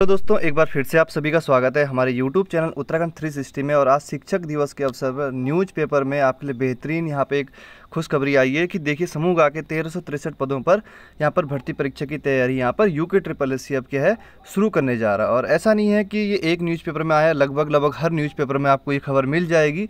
तो दोस्तों एक बार फिर से आप सभी का स्वागत है हमारे YouTube चैनल उत्तराखंड 360 में और आज शिक्षक दिवस के अवसर पर न्यूज़पेपर में आपके लिए बेहतरीन यहाँ पे एक खुशखबरी आई है कि देखिए समूह गा के तेरह पदों पर यहाँ पर भर्ती परीक्षा की तैयारी यहाँ पर यू के ट्रिपल एस अब क्या है शुरू करने जा रहा है और ऐसा नहीं है कि ये एक न्यूज़पेपर में आया लगभग लगभग हर न्यूज़पेपर में आपको ये खबर मिल जाएगी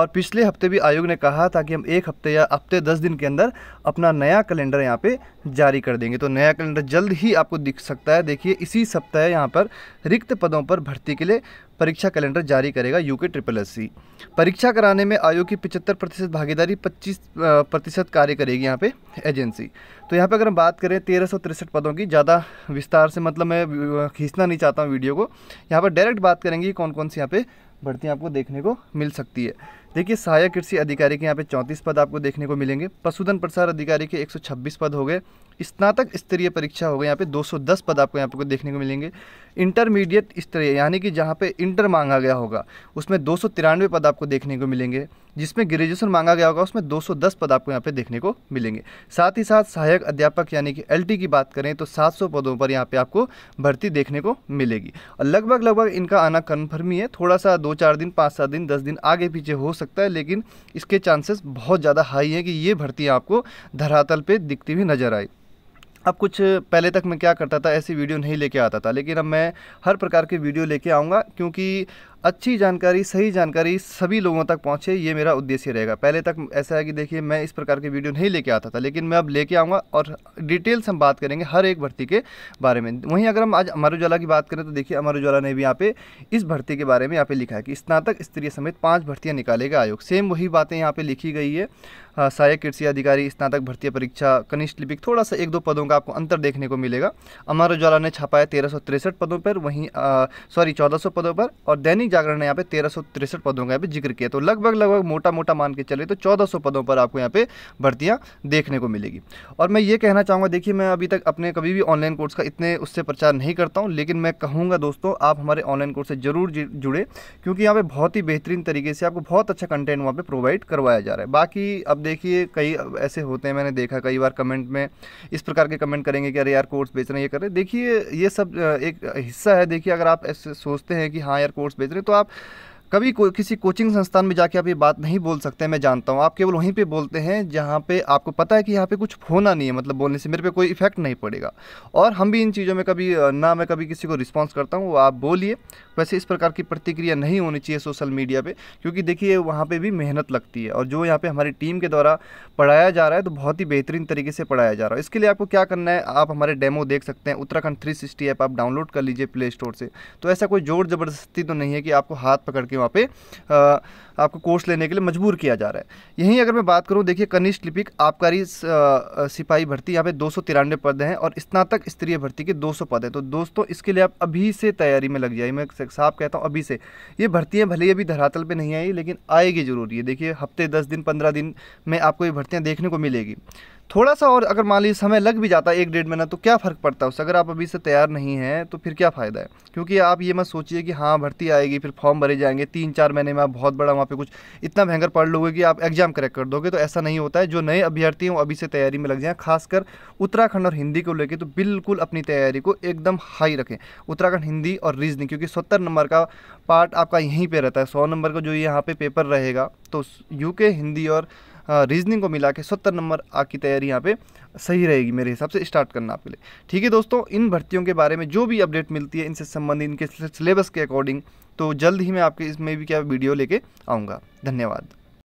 और पिछले हफ्ते भी आयोग ने कहा था कि हम एक हफ्ते या हफ्ते दस दिन के अंदर अपना नया कैलेंडर यहाँ पे जारी कर देंगे तो नया कैलेंडर जल्द ही आपको दिख सकता है देखिए इसी सप्ताह यहाँ पर रिक्त पदों पर भर्ती के लिए परीक्षा कैलेंडर जारी करेगा यूके ट्रिपल एस सी परीक्षा कराने में आयोग की पिचहत्तर प्रतिशत भागीदारी पच्चीस प्रतिशत कार्य करेगी यहाँ पे एजेंसी तो यहाँ पे अगर हम बात करें तेरह सौ तिरसठ पदों की ज़्यादा विस्तार से मतलब मैं खींचना नहीं चाहता हूँ वीडियो को यहाँ पर डायरेक्ट बात करेंगे कौन कौन सी यहाँ पे भर्ती आपको देखने को मिल सकती है देखिए सहायक कृषि अधिकारी के यहाँ पे 34 पद आपको देखने को मिलेंगे पशुधन प्रसार अधिकारी के 126 पद हो गए स्नातक स्तरीय परीक्षा हो गए यहाँ पे 210 पद आपको यहाँ पे देखने को मिलेंगे इंटरमीडिएट स्तरीय यानी कि जहाँ पे इंटर मांगा गया होगा उसमें दो पद आपको देखने को मिलेंगे जिसमें ग्रेजुएशन मांगा गया होगा उसमें 210 पद आपको यहाँ पे देखने को मिलेंगे साथ ही साथ सहायक अध्यापक यानी कि एलटी की बात करें तो 700 पदों पर यहाँ पे आपको भर्ती देखने को मिलेगी और लगभग लगभग इनका आना कन्फर्म ही है थोड़ा सा दो चार दिन पाँच सात दिन दस दिन आगे पीछे हो सकता है लेकिन इसके चांसेस बहुत ज़्यादा हाई हैं कि ये भर्ती आपको धरातल पर दिखती हुई नजर आई अब कुछ पहले तक मैं क्या करता था ऐसी वीडियो नहीं लेके आता था लेकिन अब मैं हर प्रकार के वीडियो लेके आऊँगा क्योंकि अच्छी जानकारी सही जानकारी सभी लोगों तक पहुँचे ये मेरा उद्देश्य रहेगा पहले तक ऐसा है कि देखिए मैं इस प्रकार की वीडियो नहीं लेके आता था लेकिन मैं अब लेके आऊँगा और डिटेल्स हम बात करेंगे हर एक भर्ती के बारे में वहीं अगर हम आज अमर उजाला की बात करें तो देखिए अमर उजाला ने भी यहाँ पे इस भर्ती के बारे में यहाँ पे लिखा है कि स्नातक स्त्रीय समेत पाँच भर्तियाँ निकालेगा आयोग सेम वही बातें यहाँ पर लिखी गई है सहायक कृषि अधिकारी स्नातक भर्ती परीक्षा कनिष्ठ लिपिक थोड़ा सा एक दो पदों का आपको अंतर देखने को मिलेगा अमर उजाला ने छापा है तेरह पदों पर वहीं सॉरी चौदह पदों पर और दैनिक दैनिक जागरण ने यहाँ पे तेरह पदों का यहाँ पे जिक्र किया तो लगभग लगभग मोटा मोटा मान के चले तो चौदह पदों पर आपको यहाँ पे भर्तियाँ देखने को मिलेगी और मैं ये कहना चाहूँगा देखिए मैं अभी तक अपने कभी भी ऑनलाइन कोर्स का इतने उससे प्रचार नहीं करता हूँ लेकिन मैं कहूँगा दोस्तों आप हमारे ऑनलाइन कोर्स से ज़रूर जुड़े क्योंकि यहाँ पर बहुत ही बेहतरीन तरीके से आपको बहुत अच्छा कंटेंट वहाँ पर प्रोवाइड करवाया जा रहा है बाकी अब देखिए कई ऐसे होते हैं मैंने देखा कई बार कमेंट में इस प्रकार के कमेंट करेंगे कि अरे यार कोर्स बेच रहे हैं ये कर रहे देखिए ये सब एक हिस्सा है देखिए अगर आप ऐसे सोचते हैं कि हाँ यार कोर्स बेच रहे तो आप कभी को, किसी कोचिंग संस्थान में जाके आप ये बात नहीं बोल सकते मैं जानता हूँ आप केवल वहीं पे बोलते हैं जहाँ पे आपको पता है कि यहाँ पे कुछ होना नहीं है मतलब बोलने से मेरे पे कोई इफेक्ट नहीं पड़ेगा और हम भी इन चीज़ों में कभी ना मैं कभी किसी को रिस्पॉन्स करता हूँ आप बोलिए वैसे इस प्रकार की प्रतिक्रिया नहीं होनी चाहिए सोशल मीडिया पर क्योंकि देखिए वहाँ पर भी मेहनत लगती है और जो यहाँ पर हमारी टीम के द्वारा पढ़ाया जा रहा है तो बहुत ही बेहतरीन तरीके से पढ़ाया जा रहा है इसके लिए आपको क्या करना है आप हमारे डेमो देख सकते हैं उत्तराखंड थ्री ऐप आप डाउनलोड कर लीजिए प्ले स्टोर से तो ऐसा कोई जोर ज़बरदस्ती तो नहीं है कि आपको हाथ पकड़ के वहाँ पे आपको कोर्स लेने के लिए मजबूर किया जा रहा है यहीं अगर मैं बात करूँ देखिए कनिष्ठ लिपिक आबकारी सिपाही भर्ती यहाँ पे दो पद हैं और स्नातक स्त्रीय भर्ती के 200 पद हैं तो दोस्तों इसके लिए आप अभी से तैयारी में लग जाइए मैं साफ कहता हूँ अभी से ये भर्तियाँ भले ही अभी धरातल पर नहीं आई लेकिन आएगी जरूरी है देखिए हफ्ते दस दिन पंद्रह दिन में आपको ये भर्तियाँ देखने को मिलेगी थोड़ा सा और अगर मान लीजिए समय लग भी जाता है एक डेढ़ महीना तो क्या फ़र्क पड़ता है उससे अगर आप अभी से तैयार नहीं हैं तो फिर क्या फ़ायदा है क्योंकि आप ये मत सोचिए कि हाँ भर्ती आएगी फिर फॉर्म भरे जाएंगे तीन चार महीने में आप बहुत बड़ा वहाँ पे कुछ इतना भयंकर पढ़ लोगे कि आप एग्ज़ाम क्रैक कर दोगे तो ऐसा नहीं होता है जो नए अभ्यर्थी हैं वो अभी से तैयारी में लग जाएँ खासकर उत्तराखंड और हिंदी को लेकर तो बिल्कुल अपनी तैयारी को एकदम हाई रखें उत्तराखंड हिंदी और रीजनिंग क्योंकि सत्तर नंबर का पार्ट आपका यहीं पर रहता है सौ नंबर का जो यहाँ पर पेपर रहेगा तो यू हिंदी और रीजनिंग को मिला के सत्तर नंबर आपकी तैयारी यहाँ पे सही रहेगी मेरे हिसाब से स्टार्ट करना आपके लिए ठीक है दोस्तों इन भर्तियों के बारे में जो भी अपडेट मिलती है इनसे संबंधित इनके सिलेबस के अकॉर्डिंग तो जल्द ही मैं आपके इसमें भी क्या वीडियो लेके आऊँगा धन्यवाद